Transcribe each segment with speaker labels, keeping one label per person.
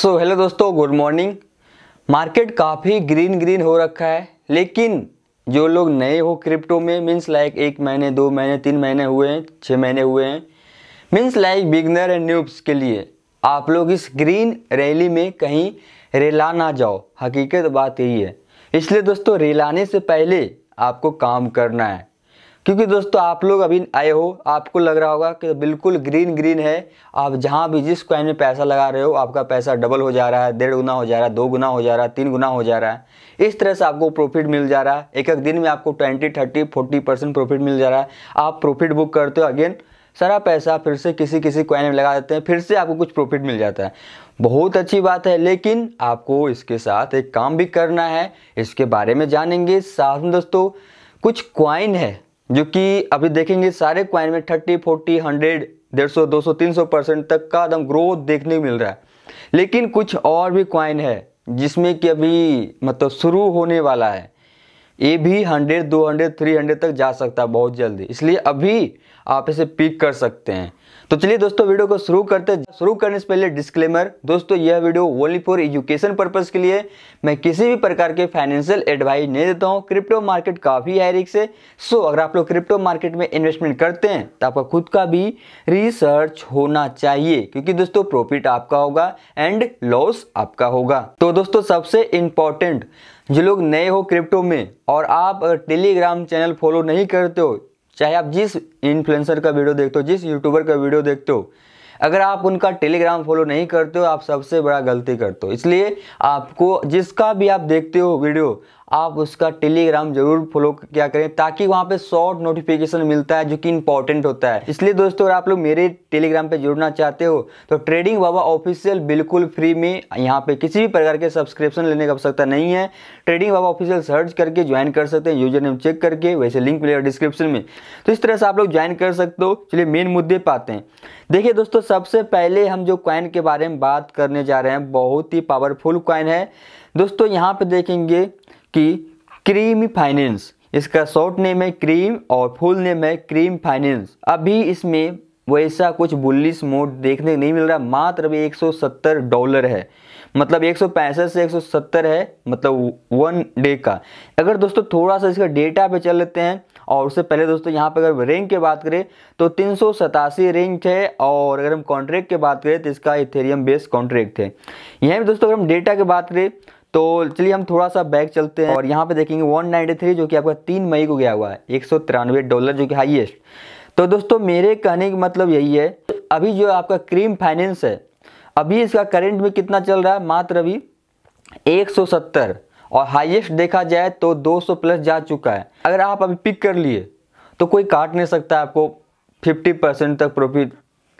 Speaker 1: सो hello दोस्तों good morning market काफ़ी green green हो रखा है लेकिन जो लोग नए हो क्रिप्टो में मीन्स लाइक एक महीने दो महीने तीन महीने हुए हैं छः महीने हुए हैं means like beginner and noobs के लिए आप लोग इस ग्रीन रैली में कहीं रेला ना जाओ हकीकत बात यही है इसलिए दोस्तों रेलाने से पहले आपको काम करना है क्योंकि दोस्तों आप लोग अभी आए हो आपको लग रहा होगा कि बिल्कुल ग्रीन ग्रीन है आप जहाँ भी जिस क्वाइन में पैसा लगा रहे हो आपका पैसा डबल हो जा रहा है डेढ़ गुना हो जा रहा है दो गुना हो जा रहा है तीन गुना हो जा रहा है इस तरह से आपको प्रॉफिट मिल जा रहा है एक एक दिन में आपको twenty thirty forty percent profit मिल जा रहा है आप प्रॉफिट बुक करते हो अगेन सारा पैसा फिर से किसी किसी क्वाइन में लगा देते हैं फिर से आपको कुछ प्रॉफिट मिल जाता है बहुत अच्छी बात है लेकिन आपको इसके साथ एक काम भी करना है इसके बारे में जानेंगे साथ में दोस्तों कुछ क्वाइन है जो कि अभी देखेंगे सारे क्वाइन में थर्टी फोर्टी हंड्रेड डेढ़ सौ दो सौ तीन सौ परसेंट तक का एकदम ग्रोथ देखने को मिल रहा है लेकिन कुछ और भी क्वाइन है जिसमें कि अभी मतलब शुरू होने वाला है ये भी हंड्रेड दो हंड्रेड थ्री हंड्रेड तक जा सकता है बहुत जल्दी इसलिए अभी आप इसे पिक कर सकते हैं तो चलिए दोस्तों वीडियो को शुरू करते शुरू करने से पहले डिस्क्लेमर दोस्तों यह video only for education purpose के लिए मैं किसी भी प्रकार के फाइनेंशियल एडवाइस नहीं देता हूँ क्रिप्टो मार्केट काफ़ी है रिक्स है सो अगर आप लोग क्रिप्टो मार्केट में इन्वेस्टमेंट करते हैं तो आपका खुद का भी रिसर्च होना चाहिए क्योंकि दोस्तों प्रॉफिट आपका होगा एंड लॉस आपका होगा तो दोस्तों सबसे इंपॉर्टेंट जो लोग नए हो क्रिप्टो में और आप टेलीग्राम चैनल फॉलो नहीं करते हो चाहे आप जिस इन्फ्लुएंसर का वीडियो देखते हो जिस यूट्यूबर का वीडियो देखते हो अगर आप उनका टेलीग्राम फॉलो नहीं करते हो आप सबसे बड़ा गलती करते हो इसलिए आपको जिसका भी आप देखते हो वीडियो आप उसका टेलीग्राम जरूर फॉलो क्या करें ताकि वहाँ पे शॉर्ट नोटिफिकेशन मिलता है जो कि इंपॉर्टेंट होता है इसलिए दोस्तों अगर आप लोग मेरे टेलीग्राम पे जुड़ना चाहते हो तो ट्रेडिंग बाबा ऑफिशियल बिल्कुल फ्री में यहाँ पे किसी भी प्रकार के सब्सक्रिप्शन लेने की आवश्यकता नहीं है ट्रेडिंग बाबा ऑफिशियल सर्च करके ज्वाइन कर सकते हैं यूजर नेम चेक करके वैसे लिंक मिलेगा डिस्क्रिप्शन में तो इस तरह से आप लोग ज्वाइन कर सकते हो चलिए मेन मुद्दे पाते हैं देखिए दोस्तों सबसे पहले हम जो क्वाइन के बारे में बात करने जा रहे हैं बहुत ही पावरफुल क्वाइन है दोस्तों यहाँ पे देखेंगे कि क्रीम फाइनेंस इसका शॉर्ट नेम है क्रीम और फुल नेम है क्रीम फाइनेंस अभी इसमें वैसा कुछ बुलिस मोड देखने नहीं मिल रहा मात्र अभी 170 डॉलर है मतलब एक से 170 है मतलब वन डे का अगर दोस्तों थोड़ा सा इसका डेटा पे चल लेते हैं और उससे पहले दोस्तों यहाँ पर अगर रेंज की बात करें तो तीन रेंज है और अगर हम कॉन्ट्रैक्ट की बात करें तो इसका इथेरियम बेस्ड कॉन्ट्रैक्ट है यहाँ पर दोस्तों अगर हम डेटा की बात करें तो चलिए हम थोड़ा सा बैक चलते हैं और यहाँ पे देखेंगे 193 जो कि आपका तीन मई को गया हुआ है एक डॉलर जो कि हाईएस्ट तो दोस्तों मेरे कहने का मतलब यही है अभी जो आपका क्रीम फाइनेंस है अभी इसका करेंट में कितना चल रहा है मात्र अभी 170 और हाईएस्ट देखा जाए तो 200 प्लस जा चुका है अगर आप अभी पिक कर लिए तो कोई काट नहीं सकता आपको 50 परसेंट तक प्रॉफिट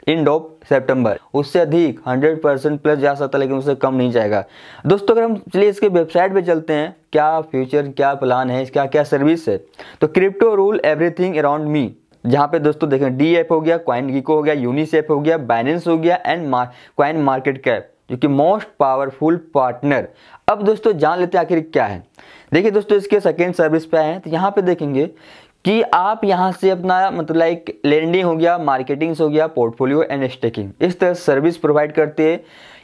Speaker 1: एंड ऑफ सेप्टेम्बर उससे अधिक 100 परसेंट प्लस जा सकता है लेकिन उससे कम नहीं जाएगा दोस्तों अगर हम चलिए इसके वेबसाइट पे चलते हैं क्या फ्यूचर क्या प्लान है इसका क्या सर्विस है तो crypto rule everything around me जहाँ पे दोस्तों देखें डी एफ हो गया क्वाइन गिको हो गया यूनिसेफ हो गया बाइनेंस हो गया एंड क्वाइन मार्केट कैप जो कि मोस्ट पावरफुल पार्टनर अब दोस्तों जान लेते हैं आखिर क्या है देखिए दोस्तों इसके सेकेंड सर्विस पे आए हैं तो यहाँ पे देखेंगे कि आप यहाँ से अपना मतलब लाइक लैंडिंग हो गया मार्केटिंग्स हो गया पोर्टफोलियो एंड स्टेकिंग इस तरह सर्विस प्रोवाइड करते हैं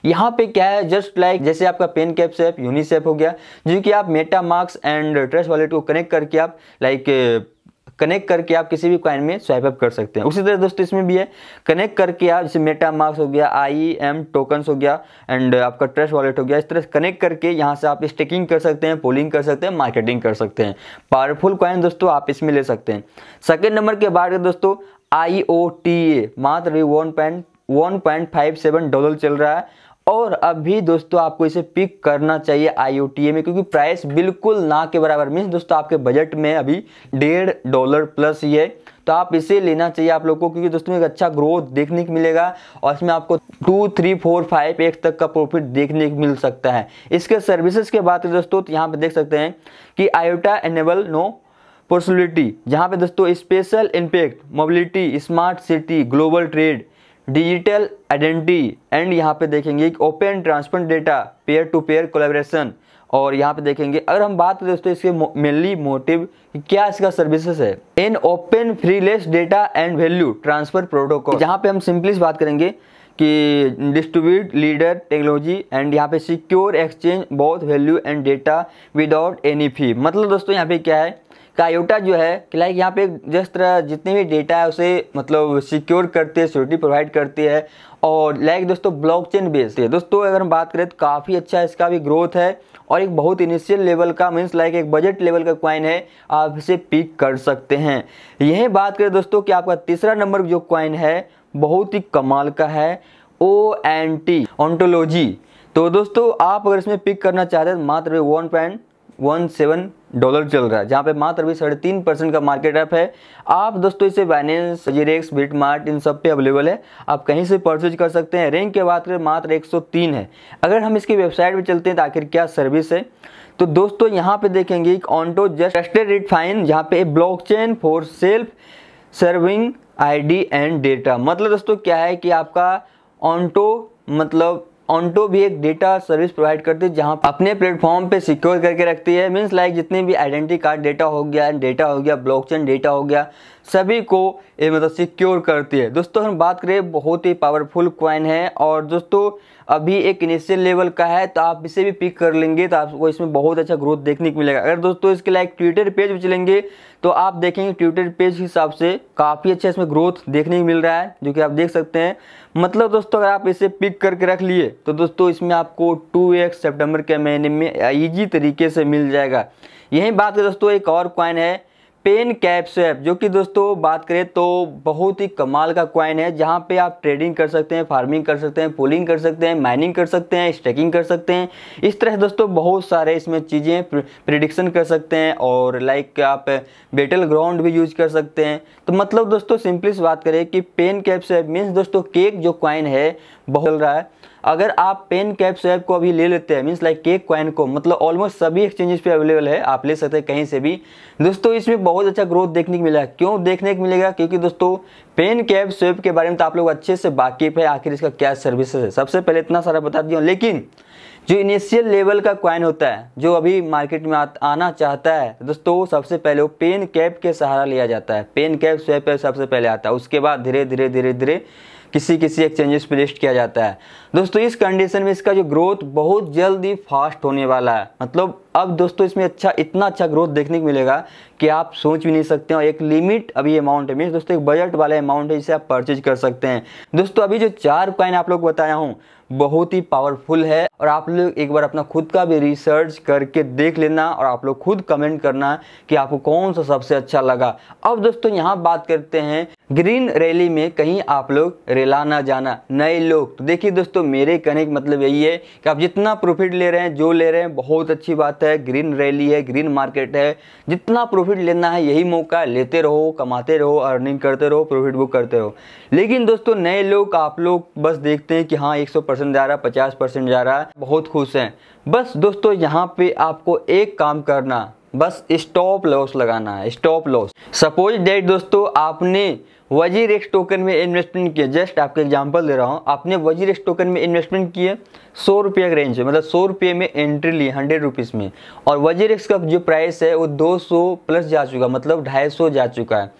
Speaker 1: यहाँ पे क्या है जस्ट लाइक like, जैसे आपका पेन कैप्स ऐप यूनिसेप हो गया जो कि आप MetaMask and Trust wallet को कनेक्ट करके आप लाइक like, कनेक्ट करके आप किसी भी कॉइन में स्वाइप अप कर सकते हैं उसी तरह दोस्तों इसमें भी है कनेक्ट करके आप जैसे मेटा मार्क्स हो गया आई एम टोकन्स हो गया एंड आपका ट्रस्ट वॉलेट हो गया इस तरह से कनेक्ट करके यहाँ से आप स्टेकिंग कर सकते हैं पोलिंग कर सकते हैं मार्केटिंग कर सकते हैं पावरफुल कॉइन दोस्तों आप इसमें ले सकते हैं सेकेंड नंबर के बाद दोस्तों आई ओ टी ए मात्र one point one point five seven dollar चल रहा है और अभी दोस्तों आपको इसे पिक करना चाहिए आई में क्योंकि प्राइस बिल्कुल ना के बराबर मीन्स दोस्तों आपके बजट में अभी डेढ़ डॉलर प्लस ही है तो आप इसे लेना चाहिए आप लोग को क्योंकि दोस्तों एक अच्छा ग्रोथ देखने को मिलेगा और इसमें आपको two three four five X तक का प्रॉफिट देखने को मिल सकता है इसके सर्विसेज के बात करें दोस्तों तो यहाँ पर देख सकते हैं कि आयोटा एनेबल नो पॉसिबिलिटी जहाँ पे दोस्तों special impact mobility smart city global trade digital identity and यहाँ पे देखेंगे open transparent data pair to pair collaboration और यहाँ पे देखेंगे अगर हम बात करें दोस्तों इसके मेनली मोटिव क्या इसका सर्विसेज है in open freeless data and value transfer protocol जहाँ पे हम सिंपली बात करेंगे कि डिस्ट्रीब्यूट लीडर टेक्नोलॉजी एंड यहाँ पे secure exchange both value and data without any fee मतलब दोस्तों यहाँ पे क्या है कायोटा जो है कि लाइक यहाँ पे जिस तरह जितने भी डेटा है उसे मतलब सिक्योर करती है सिक्योरिटी प्रोवाइड करती है और लाइक दोस्तों ब्लॉकचेन बेस्ड है दोस्तों अगर हम बात करें तो काफ़ी अच्छा इसका भी ग्रोथ है और एक बहुत इनिशियल लेवल का मीन्स लाइक एक बजट लेवल का क्वाइन है आप इसे पिक कर सकते हैं यही बात करें दोस्तों कि आपका तीसरा नंबर जो क्वाइन है बहुत ही कमाल का है ओ एन टी ऑन्टोलॉजी तो दोस्तों आप अगर इसमें पिक करना चाहते हैं मात्र one point one seven dollar चल रहा है जहाँ पे मात्र अभी साढ़े तीन परसेंट का मार्केट ऐप है आप दोस्तों इसे बाइनेंस जीरेक्स बिटमार्ट इन सब पे अवेलेबल है आप कहीं से परचेज कर सकते हैं रैंक की बात करें मात्र 103 है अगर हम इसकी वेबसाइट पे चलते हैं तो आखिर क्या सर्विस है तो दोस्तों यहाँ पे देखेंगे ऑनटो जस्टेड रिट फाइन जहाँ पे blockchain for self serving AI and data मतलब दोस्तों क्या है कि आपका ऑनटो मतलब ऑनटो भी एक डेटा सर्विस प्रोवाइड करती है जहाँ अपने प्लेटफॉर्म पे सिक्योर करके रखती है मीन्स लाइक जितने भी आइडेंटिटी कार्ड डेटा हो गया डेटा हो गया ब्लॉकचेन डेटा हो गया सभी को ये मतलब सिक्योर करती है दोस्तों हम बात करें बहुत ही पावरफुल क्वाइन है और दोस्तों अभी एक इनिशियल लेवल का है तो आप इसे भी पिक कर लेंगे तो आपको इसमें बहुत अच्छा ग्रोथ देखने को मिलेगा अगर दोस्तों इसके लाइक ट्विटर पेज भी चलेंगे तो आप देखेंगे ट्विटर पेज के हिसाब से काफ़ी अच्छा इसमें ग्रोथ देखने को मिल रहा है जो कि आप देख सकते हैं मतलब दोस्तों अगर आप इसे पिक करके रख लिए तो दोस्तों इसमें आपको टू एक्स सेप्टेम्बर के महीने में ईजी तरीके से मिल जाएगा यही बात है दोस्तों एक और क्वाइन है पेन कैप स्वैप जो कि दोस्तों बात करें तो बहुत ही कमाल का क्वाइन है जहाँ पे आप ट्रेडिंग कर सकते हैं फार्मिंग कर सकते हैं पुलिंग कर सकते हैं माइनिंग कर सकते हैं स्टेकिंग कर सकते हैं इस तरह दोस्तों बहुत सारे इसमें चीज़ें प्रिडिक्शन कर सकते हैं और लाइक आप बेटल ग्राउंड भी यूज कर सकते हैं तो मतलब दोस्तों सिंपली बात करें कि पेन कैप स्वैप मीन्स दोस्तों केक जो क्वाइन है बहुत चल रहा है अगर आप पेन कैप स्वैप को अभी ले लेते हैं मीन्स लाइक केक क्वाइन को मतलब ऑलमोस्ट सभी एक्सचेंजेस पे अवेलेबल है आप ले सकते हैं कहीं से भी दोस्तों इसमें बहुत अच्छा ग्रोथ देखने को मिला है क्यों देखने को मिलेगा क्योंकि दोस्तों पेन कैप स्वैप के बारे में तो आप लोग अच्छे से वाकिफ है आखिर इसका क्या सर्विसेज है सबसे पहले इतना सारा बता दिया लेकिन जो इनिशियल लेवल का क्वाइन होता है जो अभी मार्केट में आना चाहता है दोस्तों सबसे पहले वो पेन कैप के सहारा लिया जाता है पेन कैप स्वैप सबसे पहले आता है उसके बाद धीरे धीरे धीरे धीरे किसी किसी एक्सचेंजेस पे लिस्ट किया जाता है दोस्तों इस कंडीशन में इसका जो ग्रोथ बहुत जल्दी फास्ट होने वाला है मतलब अब दोस्तों इसमें अच्छा इतना अच्छा ग्रोथ देखने को मिलेगा कि आप सोच भी नहीं सकते हो एक लिमिट अभी अमाउंट है मीन दोस्तों एक बजट वाला अमाउंट है जिसे आप परचेज कर सकते हैं दोस्तों अभी जो चार कॉइन आप लोग बताया हूँ बहुत ही पावरफुल है और आप लोग एक बार अपना खुद का भी रिसर्च करके देख लेना और आप लोग खुद कमेंट करना कि आपको कौन सा सबसे अच्छा लगा अब दोस्तों यहाँ बात करते हैं ग्रीन रैली में कहीं आप लोग रेलाना जाना नए लोग तो देखिए दोस्तों मेरे कहने का मतलब यही है कि आप जितना प्रॉफिट ले रहे हैं जो ले रहे हैं बहुत अच्छी बात है है ग्रीन रैली है ग्रीन मार्केट है जितना प्रॉफिट लेना है यही मौका है लेते रहो कमाते रहो अर्निंग करते रहो प्रॉफिट बुक करते रहो लेकिन दोस्तों नए लोग आप लोग बस देखते हैं कि हाँ एक जा रहा है पचास जा रहा है बहुत खुश हैं बस दोस्तों यहाँ पर आपको एक काम करना बस स्टॉप लॉस लगाना है स्टॉप लॉस सपोज डेट दोस्तों आपने वजीर एक्स टोकन में इन्वेस्टमेंट किया जस्ट आपको एग्जांपल दे रहा हूँ आपने वजीर एक्स टोकन में इन्वेस्टमेंट किए सौ रुपये के रेंज में मतलब सौ रुपये में एंट्री ली हंड्रेड रुपीज़ में और वजीर एक्स का जो प्राइस है वो दो सौ प्लस जा चुका मतलब ढाई सौ जा चुका है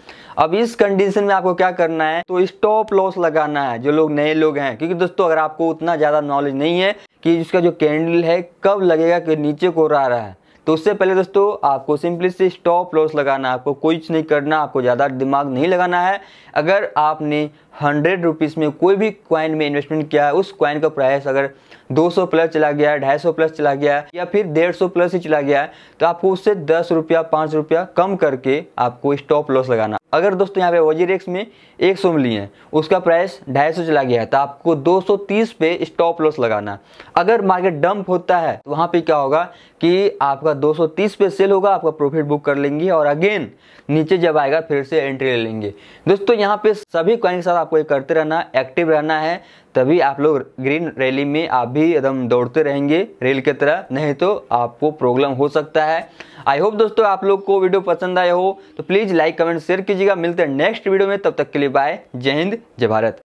Speaker 1: अब इस कंडीशन में आपको क्या करना है तो स्टॉप लॉस लगाना है जो लोग नए लोग हैं क्योंकि दोस्तों अगर आपको उतना ज़्यादा नॉलेज नहीं है कि इसका जो कैंडल है कब लगेगा कि नीचे को रहा है तो उससे पहले दोस्तों आपको सिंपली से स्टॉप लॉस लगाना आपको कुछ नहीं करना आपको ज़्यादा दिमाग नहीं लगाना है अगर आपने हंड्रेड रुपीज़ में कोई भी क्वाइन में इन्वेस्टमेंट किया है उस क्वाइन का प्राइस अगर 200 प्लस चला गया है ढाई प्लस चला गया है या फिर 150 प्लस ही चला गया है तो आपको उससे दस रुपया पाँच रुपया कम करके आपको स्टॉप लॉस लगाना अगर दोस्तों यहाँ पे वजीर एक्स में एक सौ मिली है उसका प्राइस ढाई सौ चला गया है तो आपको 230 पे स्टॉप लॉस लगाना अगर मार्केट डंप होता है तो वहाँ पर क्या होगा कि आपका तीस पे सेल होगा आपका प्रॉफिट बुक कर लेंगी और अगेन नीचे जब आएगा फिर से एंट्री ले लेंगे दोस्तों यहाँ पे सभी कॉइन के साथ आपको ये करते रहना एक्टिव रहना है तभी आप लोग ग्रीन रैली में आप भी एकदम दौड़ते रहेंगे रेल की तरह नहीं तो आपको प्रॉब्लम हो सकता है आई होप दोस्तों आप लोग को वीडियो पसंद आया हो तो प्लीज़ लाइक कमेंट शेयर कीजिएगा मिलते हैं नेक्स्ट वीडियो में तब तक के लिए बाय जय हिंद जय भारत